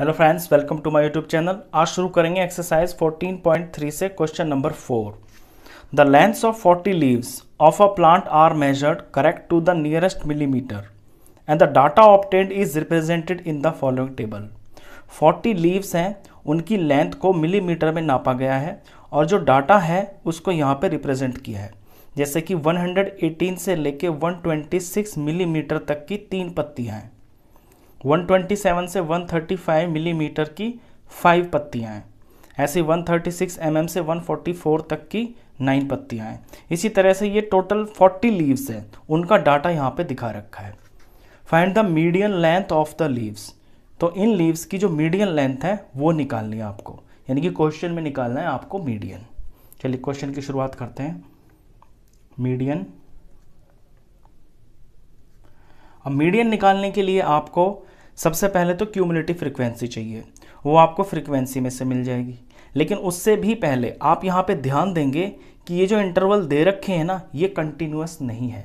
hello friends welcome to my YouTube channel आज शुरू करेंगे एक्सरसाइज 14.3 से question number four the lengths of 40 leaves of a plant are measured correct to the nearest millimetre and the data obtained is represented in the following table 40 leaves हैं उनकी length को millimetre में नापा गया है और जो डाटा है उसको यहाँ पर रिप्रेजेंट किया है जैसे कि वन से लेके वन मिलीमीटर mm तक की तीन पत्तियाँ हैं 127 से 135 मिलीमीटर mm की फाइव पत्तियाँ हैं ऐसे 136 एम mm से 144 तक की नाइन पत्तियाँ हैं इसी तरह से ये टोटल 40 लीव्स हैं उनका डाटा यहाँ पे दिखा रखा है find the median length of the leaves तो इन लीव्स की जो मीडियम लेंथ है वो निकालनी है आपको यानी कि क्वेश्चन में निकालना है आपको मीडियन चलिए क्वेश्चन की शुरुआत करते हैं मीडियन अब मीडियन निकालने के लिए आपको सबसे पहले तो क्यूमुलेटिव फ्रिक्वेंसी चाहिए वो आपको फ्रिक्वेंसी में से मिल जाएगी लेकिन उससे भी पहले आप यहाँ पे ध्यान देंगे कि ये जो इंटरवल दे रखे हैं ना ये कंटिन्यूस नहीं है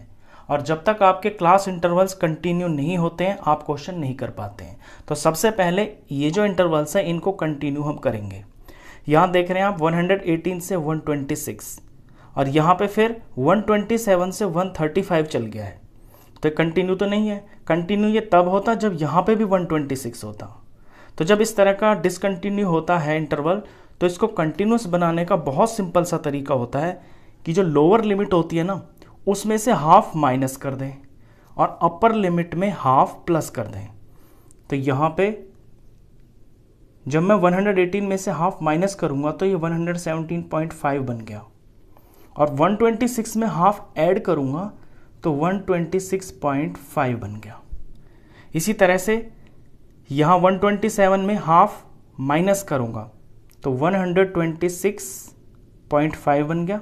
और जब तक आपके क्लास इंटरवल्स कंटिन्यू नहीं होते हैं आप क्वेश्चन नहीं कर पाते हैं तो सबसे पहले ये जो इंटरवल्स हैं इनको कंटिन्यू हम करेंगे यहाँ देख रहे हैं आप 118 से 126 और यहाँ पे फिर 127 से 135 चल गया है तो कंटिन्यू तो नहीं है कंटिन्यू ये तब होता जब यहाँ पे भी 126 होता तो जब इस तरह का डिसकंटिन्यू होता है इंटरवल तो इसको कंटिन्यूस बनाने का बहुत सिंपल सा तरीका होता है कि जो लोअर लिमिट होती है ना उसमें से हाफ माइनस कर दें और अपर लिमिट में हाफ प्लस कर दें तो यहाँ पे जब मैं 118 में से हाफ माइनस करूँगा तो ये 117.5 बन गया और 126 में हाफ ऐड करूँगा तो 126.5 बन गया इसी तरह से यहाँ 127 में हाफ माइनस करूँगा तो 126.5 बन गया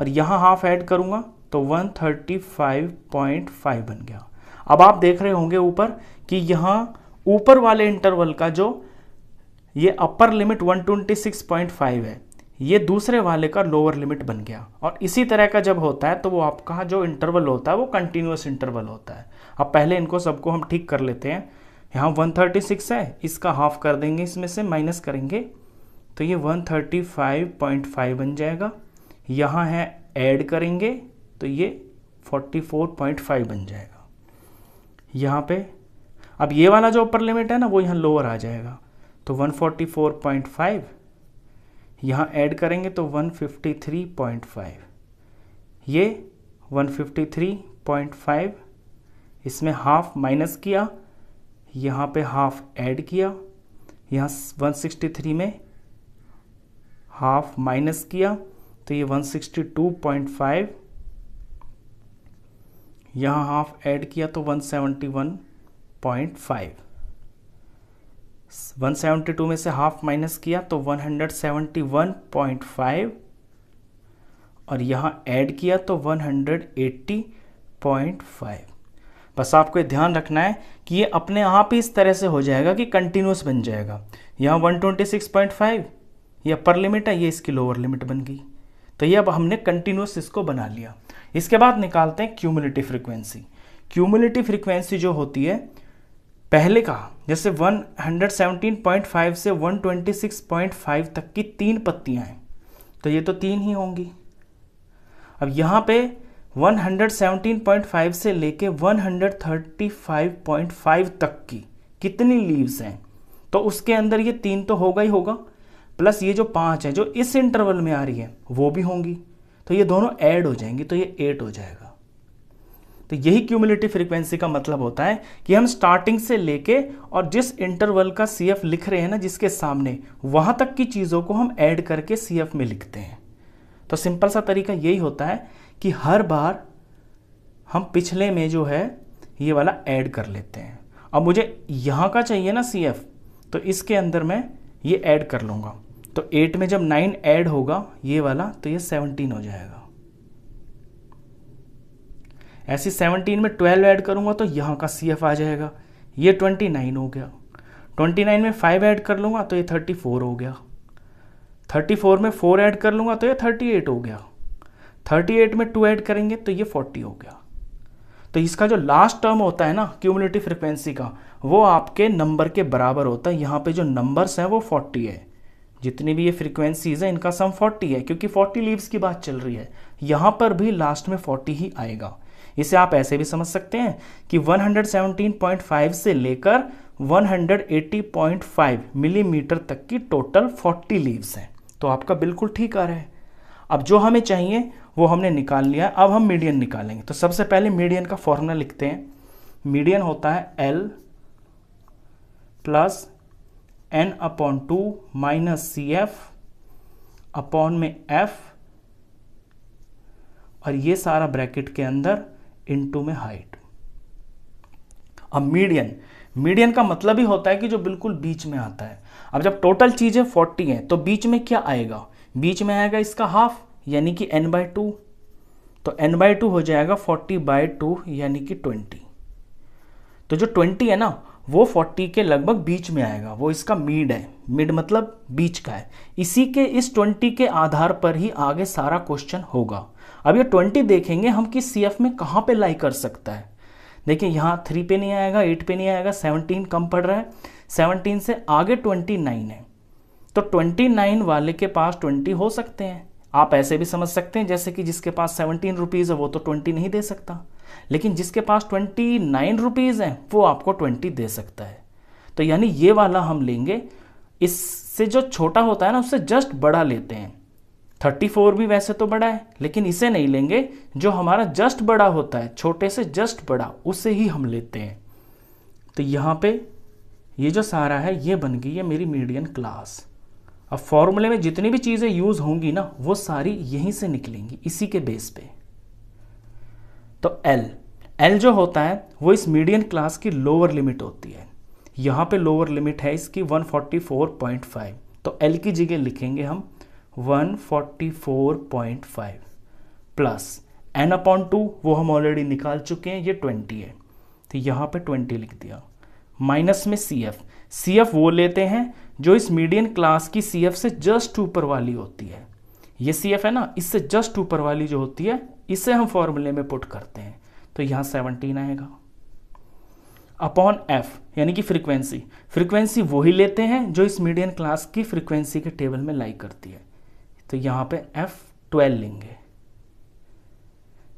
और यहाँ हाफ ऐड करूँगा तो 135.5 बन गया अब आप देख रहे होंगे ऊपर कि यहाँ ऊपर वाले इंटरवल का जो ये अपर लिमिट 126.5 है ये दूसरे वाले का लोअर लिमिट बन गया और इसी तरह का जब होता है तो वो आपका जो इंटरवल होता है वो कंटिन्यूस इंटरवल होता है अब पहले इनको सबको हम ठीक कर लेते हैं यहाँ 136 है इसका हाफ कर देंगे इसमें से माइनस करेंगे तो ये 135.5 बन जाएगा यहाँ है ऐड करेंगे तो ये 44.5 बन जाएगा यहाँ पे अब ये वाला जो ऊपर लिमिट है ना वो यहाँ लोअर आ जाएगा तो 144.5 यहाँ ऐड करेंगे तो 153.5 ये 153.5 इसमें हाफ माइनस किया यहाँ पे हाफ ऐड किया यहाँ 163 में हाफ माइनस किया तो ये 162.5 यहाँ हाफ ऐड किया तो 171.5 172 में से हाफ माइनस किया तो 171.5 और यहाँ ऐड किया तो 180.5 बस आपको ये ध्यान रखना है कि ये अपने आप ही इस तरह से हो जाएगा कि कंटिन्यूस बन जाएगा यहाँ 126.5 ये अपर लिमिट है ये इसकी लोअर लिमिट बन गई तो ये अब हमने कंटिन्यूस इसको बना लिया इसके बाद निकालते हैं क्यूमिलिटी फ्रिक्वेंसी क्यूमिलिटी फ्रिक्वेंसी जो होती है पहले का जैसे 117.5 से 126.5 तक की तीन पत्तियां हैं तो ये तो तीन ही होंगी अब यहाँ पे 117.5 से लेके 135.5 तक की कितनी लीव्स हैं तो उसके अंदर ये तीन तो होगा ही होगा प्लस ये जो पांच है जो इस इंटरवल में आ रही है वो भी होंगी तो ये दोनों ऐड हो जाएंगी तो ये एट हो जाएगा तो यही क्यूमुलेटिव फ्रीक्वेंसी का मतलब होता है कि हम स्टार्टिंग से लेके और जिस इंटरवल का सी एफ लिख रहे हैं ना जिसके सामने वहां तक की चीज़ों को हम ऐड करके सी एफ में लिखते हैं तो सिंपल सा तरीका यही होता है कि हर बार हम पिछले में जो है ये वाला ऐड कर लेते हैं अब मुझे यहाँ का चाहिए ना सी एफ तो इसके अंदर मैं ये ऐड कर लूँगा तो एट में जब नाइन ऐड होगा ये वाला तो ये सेवनटीन हो जाएगा ऐसे 17 में 12 ऐड करूँगा तो यहाँ का सी एफ आ जाएगा ये 29 हो गया 29 में 5 ऐड कर लूँगा तो ये 34 हो गया 34 में 4 ऐड कर लूँगा तो ये 38 हो गया 38 में 2 ऐड करेंगे तो ये 40 हो गया तो इसका जो लास्ट टर्म होता है ना क्यूमुलेटिव फ्रिक्वेंसी का वो आपके नंबर के बराबर होता है यहाँ पर जो नंबर्स हैं वो फोर्टी है जितनी भी ये फ्रिक्वेंसीज हैं इनका सम 40 है क्योंकि 40 लीव्स की बात चल रही है यहाँ पर भी लास्ट में 40 ही आएगा इसे आप ऐसे भी समझ सकते हैं कि 117.5 से लेकर 180.5 मिलीमीटर mm तक की टोटल 40 लीव्स हैं तो आपका बिल्कुल ठीक आ रहा है अब जो हमें चाहिए वो हमने निकाल लिया अब हम मीडियन निकालेंगे तो सबसे पहले मीडियन का फॉर्मूला लिखते हैं मीडियन होता है L plus N upon two minus C F upon में एफ और ये सारा ब्रैकेट के अंदर इनटू में हाइट अब मीडियन मीडियन का मतलब ही होता है कि जो बिल्कुल बीच में आता है अब जब टोटल चीज़ें फोर्टी हैं तो बीच में क्या आएगा बीच में आएगा इसका हाफ यानी कि एन बाई टू तो एन बाई टू हो जाएगा फोर्टी बाई टू यानी कि ट्वेंटी तो जो ट्वेंटी है ना वो 40 के लगभग बीच में आएगा वो इसका मिड है मिड मतलब बीच का है इसी के इस 20 के आधार पर ही आगे सारा क्वेश्चन होगा अब ये 20 देखेंगे हम किस सी में कहाँ पे लाई कर सकता है देखिए यहाँ थ्री पे नहीं आएगा एट पे नहीं आएगा सेवनटीन कम पड़ रहा है सेवनटीन से आगे ट्वेंटी नाइन है तो ट्वेंटी नाइन वाले के पास ट्वेंटी हो सकते हैं आप ऐसे भी समझ सकते हैं जैसे कि जिसके पास सेवनटीन रुपीज़ है वो तो ट्वेंटी नहीं दे सकता लेकिन जिसके पास ट्वेंटी नाइन रुपीज़ हैं वो आपको ट्वेंटी दे सकता है तो यानी ये वाला हम लेंगे इससे जो छोटा होता है ना उससे जस्ट बड़ा लेते हैं थर्टी फोर भी वैसे तो बड़ा है लेकिन इसे नहीं लेंगे जो हमारा जस्ट बड़ा होता है छोटे से जस्ट बड़ा उसे ही हम लेते हैं तो यहाँ पे ये जो सारा है ये बन गई है मेरी मीडियन क्लास अब फॉर्मूले में जितनी भी चीज़ें यूज़ होंगी ना वो सारी यहीं से निकलेंगी इसी के बेस पे तो एल एल जो होता है वो इस मीडियन क्लास की लोअर लिमिट होती है यहाँ पे लोअर लिमिट है इसकी 144.5 तो एल की जगह लिखेंगे हम 144.5 प्लस एन अपॉन टू वो हम ऑलरेडी निकाल चुके हैं ये 20 है तो यहाँ पे 20 लिख दिया माइनस में सी एफ सी एफ वो लेते हैं जो इस मीडियन क्लास की सी एफ से जस्ट ऊपर वाली होती है ये सी एफ है ना इससे जस्ट ऊपर वाली जो होती है इसे हम फॉर्मूले में पुट करते हैं तो यहाँ सेवनटीन आएगा अपॉन एफ यानी कि फ्रीक्वेंसी फ्रीक्वेंसी वही लेते हैं जो इस मीडियन क्लास की फ्रीक्वेंसी के टेबल में लाई करती है तो यहाँ पे एफ ट्वेल्व लेंगे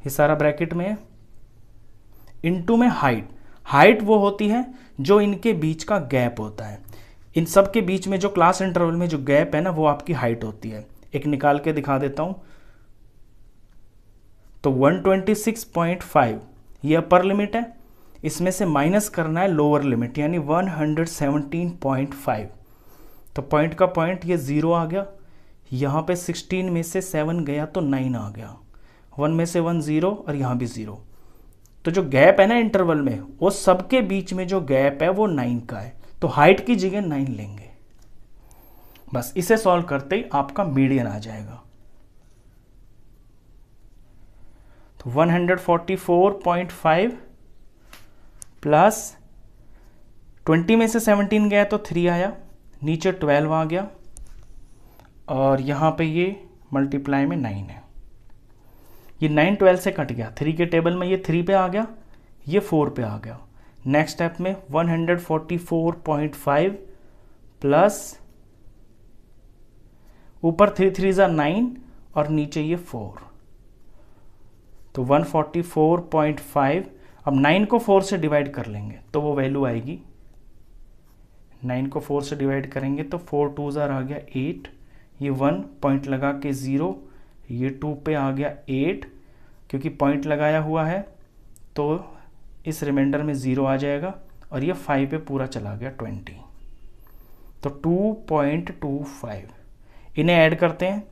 ये सारा ब्रैकेट में है इनटू में हाइट हाइट वो होती है जो इनके बीच का गैप होता है इन सब के बीच में जो क्लास इंटरवल में जो गैप है ना वो आपकी हाइट होती है एक निकाल के दिखा देता हूँ तो 126.5 ये अपर लिमिट है इसमें से माइनस करना है लोअर लिमिट यानी 117.5 तो पॉइंट का पॉइंट ये ज़ीरो आ गया यहाँ पे 16 में से 7 गया तो 9 आ गया वन में से वन ज़ीरो और यहाँ भी ज़ीरो तो जो गैप है ना इंटरवल में वो सबके बीच में जो गैप है वो नाइन का है तो हाइट की जगह नाइन लेंगे बस इसे सॉल्व करते ही आपका मीडियन आ जाएगा तो 144.5 प्लस 20 में से 17 गया तो 3 आया नीचे 12 आ गया और यहां पे ये मल्टीप्लाई में 9 है ये नाइन ट्वेल्व से कट गया थ्री के टेबल में ये थ्री पे आ गया ये फोर पे आ गया नेक्स्ट स्टेप में 144.5 प्लस ऊपर थ्री थ्री ज़ा नाइन और नीचे ये फोर तो 144.5 अब नाइन को फोर से डिवाइड कर लेंगे तो वो वैल्यू आएगी नाइन को फोर से डिवाइड करेंगे तो फोर टू ज़ार आ गया एट ये वन पॉइंट लगा के ज़ीरो ये टू पे आ गया एट क्योंकि पॉइंट लगाया हुआ है तो इस रिमाइंडर में ज़ीरो आ जाएगा और ये फाइव पे पूरा चला गया ट्वेंटी तो टू पॉइंट टू फाइव इन्हें ऐड करते हैं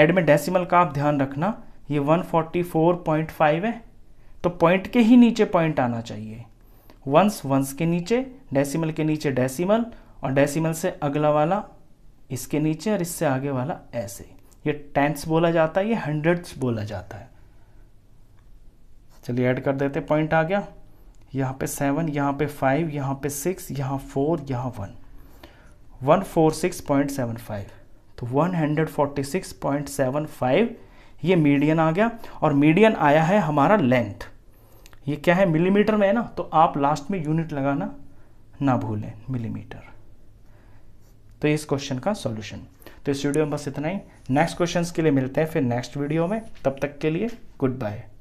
ऐड में डेसिमल का आप ध्यान रखना ये one forty four point five है तो पॉइंट के ही नीचे पॉइंट आना चाहिए वंस वंस के नीचे डेसिमल के नीचे डेसिमल और डेसिमल से अगला वाला इसके नीचे और इससे आगे वाला ऐसे ये टेंस बोला जाता है ये हंड्रेड्स बोला जाता है चलिए ऐड कर देते पॉइंट आ गया यहाँ पे सेवन यहाँ पे फाइव यहाँ पे सिक्स यहाँ फोर यहाँ one one four six point seven five तो one hundred forty six point seven five ये मीडियन आ गया और मीडियन आया है हमारा लेंथ ये क्या है मिलीमीटर में है ना तो आप लास्ट में यूनिट लगाना ना भूलें मिलीमीटर तो इस क्वेश्चन का सॉल्यूशन तो इस वीडियो में बस इतना ही नेक्स्ट क्वेश्चन के लिए मिलते हैं फिर नेक्स्ट वीडियो में तब तक के लिए गुड बाय